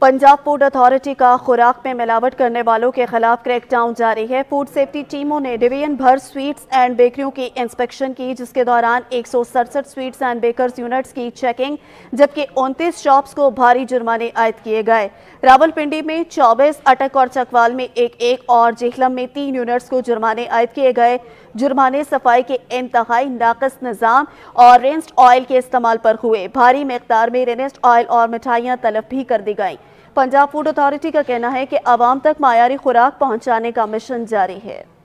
Punjab food authority का खुराक में मिलावट करने वालों के खिलाफ क्रैकडाउन जारी है फूड सेफ्टी टीमों ने डिवीजन भर स्वीट्स एंड बेकरियों की इंस्पेक्शन की जिसके दौरान एक स्वीट्स एंड बेकर्स यूनिट्स की चेकिंग जबकि 29 शॉप्स को भारी जुर्माने आयद किए गए रावलपिंडी में 24, अटक और चकवाल में एक एक और जेहलम में तीन यूनिट्स को जुर्माने आयद किए गए जुर्माने सफाई के इंतहाई नाकस निज़ाम और रेंस्ड ऑयल के इस्तेमाल पर हुए भारी मकदार में रेनेस्ड ऑयल और मिठाइयाँ तलब भी कर दी गई पंजाब फूड अथॉरिटी का कहना है कि आवाम तक मायारी खुराक पहुंचाने का मिशन जारी है